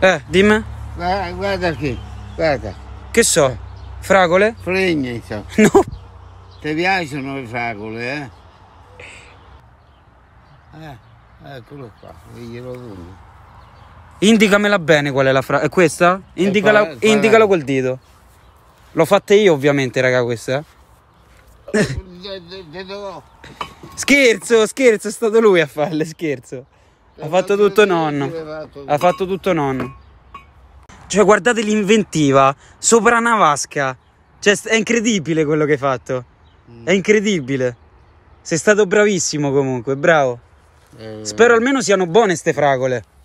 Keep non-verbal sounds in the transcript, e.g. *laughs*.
Eh, dimmi. Guarda, guarda qui, guarda. Che so? Eh. Fragole? Fregne, so. *laughs* No. Ti piacciono le fragole, eh? Eh, eccolo qua, glielo do. Indicamela bene qual è la frase. È questa? Eh, indicala, qua, qua indicala col dito. L'ho fatta io ovviamente, raga, questa. *laughs* Scherzo, scherzo, è stato lui a farle, scherzo. Ha fatto tutto nonno. Ha fatto tutto nonno. Cioè, guardate l'inventiva sopra una vasca. Cioè, è incredibile quello che hai fatto. Mm. È incredibile. Sei stato bravissimo comunque, bravo. Eh. Spero almeno siano buone ste fragole.